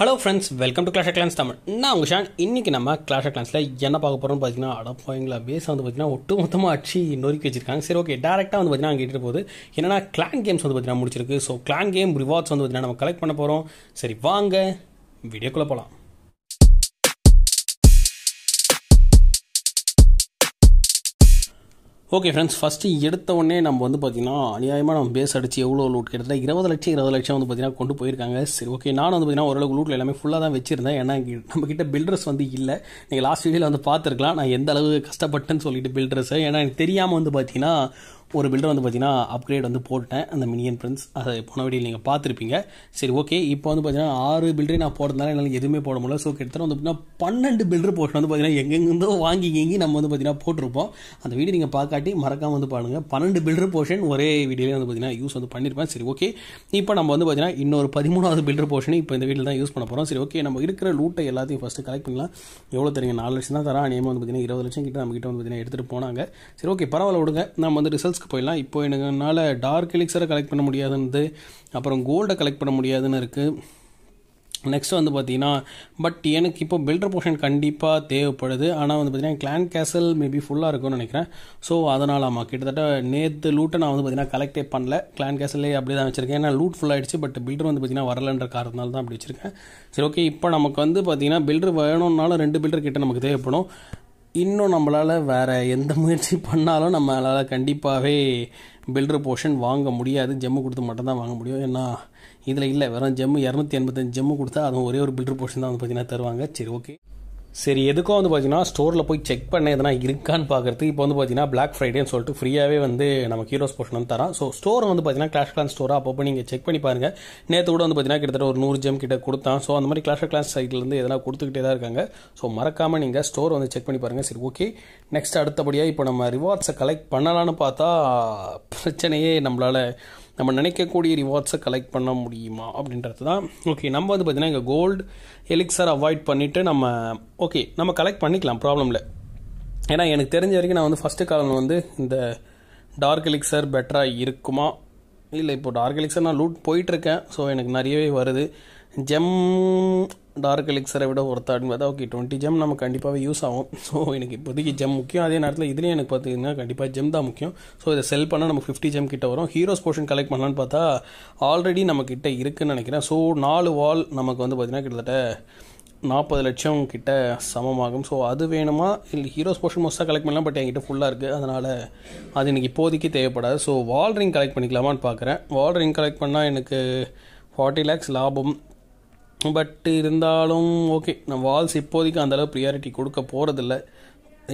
hello friends welcome to clash clans Tamil நான் உங்கள் Shawn இன்றைக்கி நம்ம கிளாஷ் கிளான்ஸில் என்ன பார்க்க போகிறோம் பார்த்தீங்கன்னா போயிங்களா பேஸ் வந்து பார்த்தீங்கன்னா ஒட்டு மொத்தமாக அச்சு நொறுக்கி வச்சிருக்காங்க சரி ஓகே டேரெக்டாக வந்து பார்த்தீங்கன்னா அங்கே போகுது என்னன்னா கிளான் கேம்ஸ் வந்து பார்த்தீங்கன்னா முடிச்சிருக்கு ஸோ கிளான் கேம் ரிவார்ட்ஸ் வந்து பார்த்தீங்கன்னா நம்ம கலெக்ட் பண்ண போகிறோம் சரி வாங்க வீடியோக்குள்ளே போகலாம் ஓகே ஃப்ரெண்ட்ஸ் ஃபஸ்ட்டு எடுத்த உடனே நம்ம வந்து பார்த்திங்கன்னா அநியாயமாக நம்ம பேஸ் அடிச்சு எவ்வளோ லூட் கிட்டத்தட்ட இருபது லட்சம் இருபது லட்சம் வந்து பார்த்திங்கன்னா கொண்டு போயிருக்காங்க சரி ஓகே நான் வந்து பார்த்திங்கன்னா ஓரளவுக்கு லூட்டில் எல்லாமே ஃபுல்லாக தான் வச்சிருந்தேன் ஏன்னா நம்மக்கிட்ட பில்டர்ஸ் வந்து இல்லை நீங்கள் லாஸ்ட் வீடியோவில் வந்து பார்த்துருக்கலாம் நான் எந்த அளவு கஷ்டப்பட்டேன்னு சொல்லிட்டு பில்டர்ஸை ஏன்னா எனக்கு தெரியாமல் வந்து பார்த்திங்கன்னா ஒரு பில்டர் வந்து பார்த்திங்கன்னா அப்கிரேட் வந்து போட்டேன் அந்த மினியன் பிரின்ஸ் அதை போன வீடியோ நீங்கள் பார்த்துருப்பீங்க சரி ஓகே இப்போ வந்து பார்த்தீங்கன்னா ஆறு பில்டரே நான் போட்டதுனால என்னால் எதுவுமே போட முடியல ஸோ கிட்டத்தட்ட வந்து பார்த்திங்கன்னா பன்னெண்டு பில்டர் போட்டு வந்து பார்த்திங்கன்னா எங்கெங்கேருந்தோ வாங்கி எங்கி நம்ம வந்து பார்த்திங்கன்னா போட்டிருப்போம் அந்த வீடியோ நீங்கள் பார்க்காட்டி மறக்காமல் வந்து பாருங்க பன்னெண்டு பில்டர் போர்ஷன் ஒரே வீடியோலேயே வந்து பார்த்திங்கன்னா யூஸ் வந்து பண்ணியிருப்பேன் சரி ஓகே இப்போ நம்ம வந்து பார்த்திங்கன்னா இன்னொரு பதிமூணாவது பில்டர் போர்ஷன் இப்போ இந்த வீட்டில் தான் யூஸ் பண்ண போகிறோம் சரி ஓகே நம்ம இருக்கிற லூட்டை எல்லாத்தையும் ஃபஸ்ட்டு கலெக்ட் பண்ணலாம் எவ்வளோ தெரியுங்க நாலு லட்சம் தான் தரேன் நேம் வந்து பார்த்திங்கன்னா இருபது லட்சம் கிட்ட நம்ம கிட்ட வந்து பார்த்திங்கன்னா எடுத்துகிட்டு போனாங்க சரி ஓகே பரவாயில்ல விடுங்க நம்ம வந்து ரிசல்ட்ஸ் மெட்டல்ஸ்க்கு போயிடலாம் இப்போ எனக்குனால டார்க் எலிக்ஸரை கலெக்ட் பண்ண முடியாதுன்னு அப்புறம் கோல்டை கலெக்ட் பண்ண முடியாதுன்னு இருக்குது நெக்ஸ்ட் வந்து பார்த்தீங்கன்னா பட் எனக்கு இப்போ பில்டர் போர்ஷன் கண்டிப்பாக தேவைப்படுது ஆனால் வந்து பார்த்தீங்கன்னா கிளான் கேசல் மேபி ஃபுல்லாக இருக்கும்னு நினைக்கிறேன் ஸோ அதனால் ஆமாம் கிட்டத்தட்ட நேற்று லூட்டை நான் வந்து பார்த்தீங்கன்னா கலெக்டே பண்ணல கிளான் கேசல்லே அப்படி தான் வச்சுருக்கேன் ஏன்னா லூட் ஆகிடுச்சு பட் பில்டர் வந்து பார்த்தீங்கன்னா வரலன்ற காரணத்தால் தான் அப்படி வச்சுருக்கேன் சரி ஓகே இப்போ நமக்கு வந்து பார்த்தீங்கன்னா பில்டர் வேணும்னாலும் ரெண்டு பில்டர் கிட்ட நமக்கு தேவைப்படும் இன்னும் நம்மளால் வேறு எந்த முயற்சி பண்ணாலும் நம்மளால் கண்டிப்பாகவே பில்டர் போர்ஷன் வாங்க முடியாது ஜெம்மு கொடுத்து மட்டும்தான் வாங்க முடியும் ஏன்னா இதில் இல்லை வெறும் ஜெம்மு இரநூத்தி எண்பத்தஞ்சு ஜெம்மு கொடுத்தா அதுவும் ஒரே ஒரு பில்டர் போர்ஷன் தான் வந்து பார்த்திங்கன்னா தருவாங்க சரி ஓகே சரி எதுக்கும் வந்து பார்த்தீங்கன்னா ஸ்டோரில் போய் செக் பண்ண எதனா இருக்கான்னு பார்க்குறது இப்போ வந்து பார்த்தீங்கன்னா பிளாக் ஃப்ரைடேன்னு சொல்லிட்டு ஃப்ரீயாகவே வந்து நமக்கு ஹீரோஸ் போர்ஷன் வந்து தரான் ஸோ ஸ்டோர் வந்து பார்த்தீங்கன்னா கிளாஷ் கிளான் ஸ்டோர் அப்பப்போ நீங்கள் செக் பண்ணி பாருங்கள் நேற்று கூட வந்து பார்த்தீங்கன்னா கிட்டத்தட்ட ஒரு நூறு ஜெம் கிட்ட கொடுத்தான் ஸோ அந்த மாதிரி கிளாஷ் கிளாஸ் சைட்லேருந்து எதனா கொடுத்துக்கிட்டே தான் இருக்காங்க ஸோ மறக்காமல் நீங்கள் ஸ்டோர் வந்து செக் பண்ணி பாருங்கள் சரி ஓகே நெக்ஸ்ட் அடுத்தபடியாக இப்போ நம்ம ரிவார்ட்ஸை கலெக்ட் பண்ணலான்னு பார்த்தா பிரச்சனையே நம்மளால் நம்ம நினைக்கக்கூடிய ரிவார்ட்ஸை கலெக்ட் பண்ண முடியுமா அப்படின்றது தான் ஓகே நம்ம வந்து பார்த்திங்கன்னா இங்கே கோல்டு எலிக்ஸர் அவாய்ட் பண்ணிவிட்டு நம்ம ஓகே நம்ம கலெக்ட் பண்ணிக்கலாம் ப்ராப்ளம் இல்லை ஏன்னா எனக்கு தெரிஞ்ச வரைக்கும் நான் வந்து ஃபஸ்ட்டு காலம் வந்து இந்த டார்க் எலிக்சர் பெட்டராக இருக்குமா இல்லை இப்போ டார்க் எலிக்சர் நான் லூட் போயிட்டுருக்கேன் ஸோ எனக்கு நிறையவே வருது ஜெம் டார்க் எலிக்ஸரை விட ஒரு தாட் தான் ஓகே டுவெண்ட்டி ஜெம் நம்ம கண்டிப்பாகவே யூஸ் ஆகும் ஸோ எனக்கு இப்போதைக்கு ஜெம் முக்கியம் அதே நேரத்தில் இதுலேயும் எனக்கு பார்த்தீங்கன்னா கண்டிப்பாக ஜெம் தான் முக்கியம் ஸோ இதை செல் பண்ணால் நம்ம ஃபிஃப்டி ஜெம் கிட்ட வரும் ஹீரோஸ் போர்ஷன் கலெக்ட் பண்ணலான்னு பார்த்தா ஆல்ரெடி நம்ம கிட்ட இருக்குன்னு நினைக்கிறேன் ஸோ நாலு வால் நமக்கு வந்து பார்த்தீங்கன்னா கிட்டத்தட்ட நாற்பது லட்சம் கிட்ட சமமாகும் ஸோ அது வேணுமா இல்லை ஹீரோஸ் போர்ஷன் மோஸ்ட்டாக கலெக்ட் பண்ணலாம் பட் என்கிட்ட ஃபுல்லாக இருக்குது அதனால் அது எனக்கு இப்போதைக்கு தேவைப்படாது ஸோ வால் ரிங் கலெக்ட் பண்ணிக்கலாமான்னு பார்க்குறேன் வால் ரிங் கலெக்ட் பண்ணால் எனக்கு ஃபார்ட்டி லேக்ஸ் லாபம் பட் இருந்தாலும் ஓகே நம்ம வால்ஸ் இப்போதைக்கு அந்தளவுக்கு ப்ரியாரிட்டி கொடுக்க போகிறதில்ல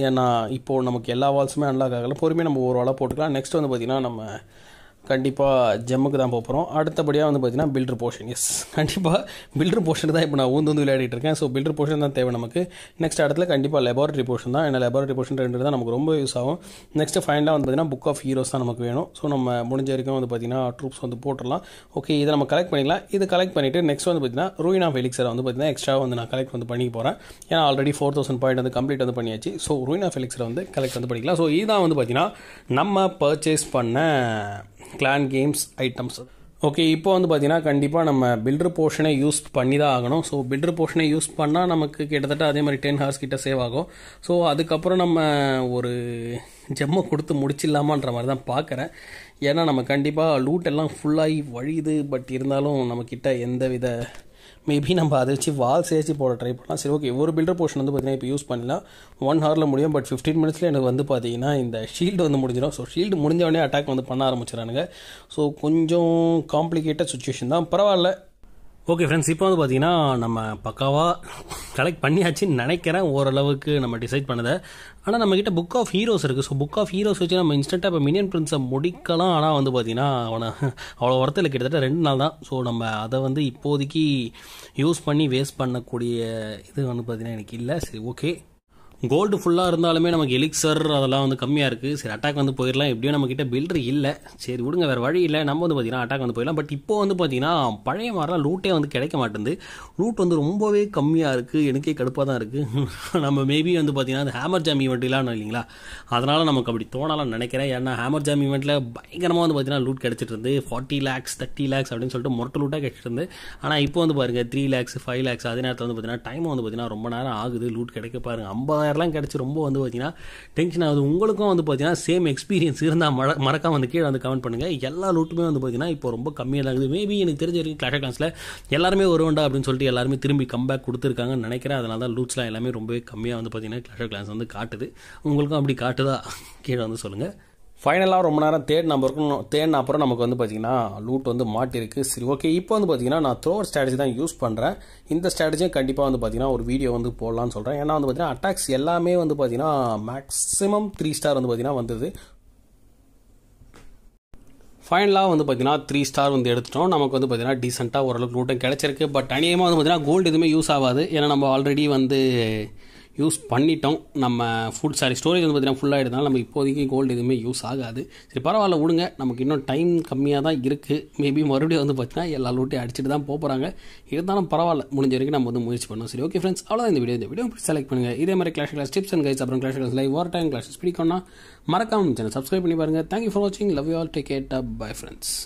ஏன்னா இப்போது நமக்கு எல்லா வால்ஸுமே அன்லாக் ஆகலை பொறுமையாக நம்ம ஒரு வாழை போட்டுக்கலாம் நெக்ஸ்ட் வந்து பார்த்திங்கன்னா நம்ம கண்டிப்பாக ஜெம்முக்கு தான் போக போகிறோம் அடுத்தபடியாக வந்து பார்த்திங்கன்னா பில்டர் போர்ஷன் எஸ் கண்டிப்பாக பில்டர் போர்ஷன் தான் இப்போ நான் ஊந்து வந்து விளையாடிட்டு இருக்கேன் ஸோ பில்டர் போர்ஷன் தான் தேவை நமக்கு நெக்ஸ்ட் இடத்துல கண்டிப்பாக லெபார்ட்ரி போர்ஷன் தான் ஏன்னா லெபார்ட்ரி போர்ஷன் ரெண்டு தான் நமக்கு ரொம்ப யூஸ் ஆகும் நெக்ஸ்ட் ஃபைனலாக வந்து பார்த்திங்கன்னா புக் ஆஃப் ஹீரோஸ் தான் நமக்கு வேணும் ஸோ நம்ம முடிஞ்ச வரைக்கும் வந்து பார்த்திங்கன்னா ட்ரூப்ஸ் வந்து போட்டுடலாம் ஓகே இதை நம்ம கலெக்ட் பண்ணிக்கலாம் இது கலெக்ட் பண்ணிவிட்டு நெக்ஸ்ட் வந்து பார்த்திங்கன்னா ரூயின் ஆஃப் எலிக்ஸரை வந்து பார்த்திங்கன்னா எக்ஸ்ட்ரா வந்து நான் கலெக்ட் வந்து பண்ணிக்க போகிறேன் ஏன்னா ஆல்ரெடி ஃபோர் தௌசண்ட் பாயிண்ட் வந்து கம்ப்ளீட் வந்து பண்ணியாச்சு ஸோ ரூயின் ஆஃப் எலிக்ஸரை வந்து கலெக்ட் வந்து பண்ணிக்கலாம் ஸோ இதுதான் வந்து பார்த்திங்கன்னா நம்ம பர்ச்சேஸ் பண்ண கிளான் கேம்ஸ் ஐட்டம்ஸ் ஓகே இப்போ வந்து பார்த்தீங்கன்னா கண்டிப்பாக நம்ம பில்டர் போர்ஷனை யூஸ் பண்ணி தான் ஆகணும் ஸோ பில்டர் போர்ஷனை யூஸ் பண்ணால் நமக்கு கிட்டத்தட்ட அதே மாதிரி டென் ஹார்ஸ் கிட்ட சேவ் ஆகும் ஸோ அதுக்கப்புறம் நம்ம ஒரு ஜெம்மை கொடுத்து முடிச்சிடலாமான்ற மாதிரி தான் பார்க்குறேன் ஏன்னா நம்ம கண்டிப்பாக லூட் எல்லாம் ஃபுல்லாகி வழியுது பட் இருந்தாலும் நம்மக்கிட்ட எந்த வித மேபி நம்ம அதை வச்சு வால் சேர்த்து போட ட்ரை பண்ணலாம் சரி ஓகே ஒரு பில்டர் போர்ஷன் வந்து பார்த்தீங்கன்னா இப்போ யூஸ் பண்ணலாம் ஒன் ஹவரில் முடியும் பட் ஃபிஃப்டீன் மினிட்ஸில் எனக்கு வந்து பார்த்தீங்கன்னா இந்த ஷீல்டு வந்து முடிஞ்சிடும் ஸோ ஷீல்டு முடிஞ்சவொடனே அட்டாக் வந்து பண்ண ஆரம்பிச்சிடறானுங்க ஸோ கொஞ்சம் காம்ப்ளிகேட்டட் சுச்சுவேஷன் தான் பரவாயில்ல ஓகே ஃப்ரெண்ட்ஸ் இப்போ வந்து பார்த்தீங்கன்னா நம்ம பக்காவாக கலெக்ட் பண்ணியாச்சுன்னு நினைக்கிறேன் ஓரளவுக்கு நம்ம டிசைட் பண்ணதை ஆனால் நம்மக்கிட்ட புக் ஆஃப் ஹீரோஸ் இருக்குது ஸோ புக் ஆஃப் ஹீரோஸ் வச்சு நம்ம இன்ஸ்டண்ட்டாக இப்போ மினியன் பிரின்ஸை முடிக்கலாம் ஆனால் வந்து பார்த்தீங்கன்னா அவனை அவ்வளோ உரத்தில் கிட்டத்தட்ட ரெண்டு நாள் தான் ஸோ நம்ம அதை வந்து இப்போதைக்கு யூஸ் பண்ணி வேஸ்ட் பண்ணக்கூடிய இது வந்து பார்த்தீங்கன்னா எனக்கு இல்லை சரி ஓகே கோல்டு ஃபுல்லாக இருந்தாலுமே நமக்கு எலிக்சர் அதெல்லாம் வந்து கம்மியாக இருக்குது சரி அட்டாக் வந்து போயிடலாம் எப்படியும் நம்மக்கிட்ட பில்டர் இல்லை சரி விடுங்க வேறு வழி இல்லை நம்ம வந்து பார்த்திங்கன்னா அட்டாக் வந்து போயிடலாம் பட் இப்போ வந்து பார்த்திங்கன்னா பழைய மாதிரிலாம் லூட்டே வந்து கிடைக்க மாட்டேங்குது ரூட் வந்து ரொம்பவே கம்மியாக இருக்குது எனக்கே கடுப்பாக தான் இருக்குது நம்ம மேபி வந்து பார்த்திங்கன்னா அந்த ஹேமர் ஜாம் ஈவெண்ட்லாம் இல்லைங்களா அதனால் நமக்கு அப்படி தோணலாம் நினைக்கிறேன் ஏன்னா ஹேமர் ஜாம் ஈவெண்ட்டில் பயங்கரமாக வந்து பார்த்திங்கன்னா லூட் கிடச்சிட்டு இருந்து ஃபார்ட்டி லேக்ஸ் தேர்ட்டி லேக்ஸ் அப்படின்னு சொல்லிட்டு மொட்டை லூட்டாக கிடச்சிட்டு இருந்து ஆனால் இப்போ வந்து பாருங்கள் த்ரீ லேக்ஸ் ஃபைவ் லேக்ஸ் அதே நேரத்தில் வந்து பார்த்திங்கன்னா டைம் வந்து பார்த்திங்கன்னா ரொம்ப நேரம் ஆகுது லூட் கிடைக்க பாருங்கள் ஐம்பதாயிரம் நாலாயிரம்லாம் கிடச்சி ரொம்ப வந்து பார்த்தீங்கன்னா டென்ஷன் ஆகுது உங்களுக்கும் வந்து பார்த்தீங்கன்னா சேம் எக்ஸ்பீரியன்ஸ் இருந்தால் மற மறக்காம வந்து கீழே வந்து கமெண்ட் பண்ணுங்கள் எல்லா லூட்டுமே வந்து பார்த்தீங்கன்னா இப்போ ரொம்ப கம்மியாக தான் இருக்குது மேபி எனக்கு தெரிஞ்ச வரைக்கும் கிளாஷ் கிளாஸில் எல்லாருமே வருவண்டா அப்படின்னு சொல்லிட்டு எல்லாருமே திரும்பி கம்பேக் கொடுத்துருக்காங்கன்னு நினைக்கிறேன் அதனால தான் லூட்ஸ்லாம் எல்லாமே ரொம்பவே கம்மியாக வந்து பார்த்தீங்கன்னா கிளாஷ் கிளாஸ் வந்து காட்டுது உங்களுக்கும் அப்படி காட்டுதா கீழே வந்து சொல்லுங்கள் ஃபைனலாக ரொம்ப நேரம் தேர்ட் நம்ம இருக்கணும் தேர்ட் அப்புறம் நமக்கு வந்து பார்த்திங்கன்னா லூட் வந்து மாட்டிருக்கு சரி ஓகே இப்போ வந்து பார்த்திங்கன்னா நான் த்ரோ ஸ்ட்ராட்டஜி தான் யூஸ் பண்ணுறேன் இந்த ஸ்ட்ராட்டஜியும் கண்டிப்பாக வந்து பார்த்திங்கன்னா ஒரு வீடியோ வந்து போடலான்னு சொல்கிறேன் ஏன்னா வந்து பார்த்திங்கன்னா அட்டாக்ஸ் எல்லாமே வந்து பார்த்திங்கன்னா மேக்ஸிமம் த்ரீ ஸ்டார் வந்து பார்த்திங்கன்னா வந்தது ஃபைனலாக வந்து பார்த்தீங்கன்னா த்ரீ ஸ்டார் வந்து எடுத்துட்டோம் நமக்கு வந்து பார்த்தீங்கன்னா டீசெண்டாக ஓரளவுக்கு லூட்டும் கிடச்சிருக்கு பட் அநியமாக வந்து பார்த்தீங்கன்னா கோல்டு எதுவுமே யூஸ் ஆகாது ஏன்னா நம்ம ஆல்ரெடி வந்து யூஸ் பண்ணிட்டோம் நம்ம ஃபுட் சாரி ஸ்டோரேஜ் வந்து பார்த்தீங்கன்னா ஃபுல்லாக இருந்தாலும் நம்ம இப்போதைக்கு கோல்டு எதுவுமே யூஸ் ஆகாது சரி பரவாயில்ல விடுங்க நமக்கு இன்னும் டைம் கம்மியாக தான் இருக்குது மேபி மறுபடியும் வந்து பார்த்தீங்கன்னா எல்லா லூட்டையும் அடிச்சுட்டு தான் போகிறாங்க இருந்தாலும் பரவாயில்ல முடிஞ்ச வரைக்கும் நம்ம வந்து முயற்சி பண்ணோம் சரி ஓகே ஃப்ரெண்ட்ஸ் அவ்வளோ இந்த வீடியோ இந்த வீடியோ செலக்ட் பண்ணுங்கள் இதே மாதிரி clash clans tips and guys அப்புறம் clash clans live war time clashes பிடிக்கணும்னா மறக்காமல் சேனல் சப்ஸ்கிரைப் பண்ணி பாருங்கள் தேங்க்யூ ஃபார் வாட்சிங் love you all take care up bye friends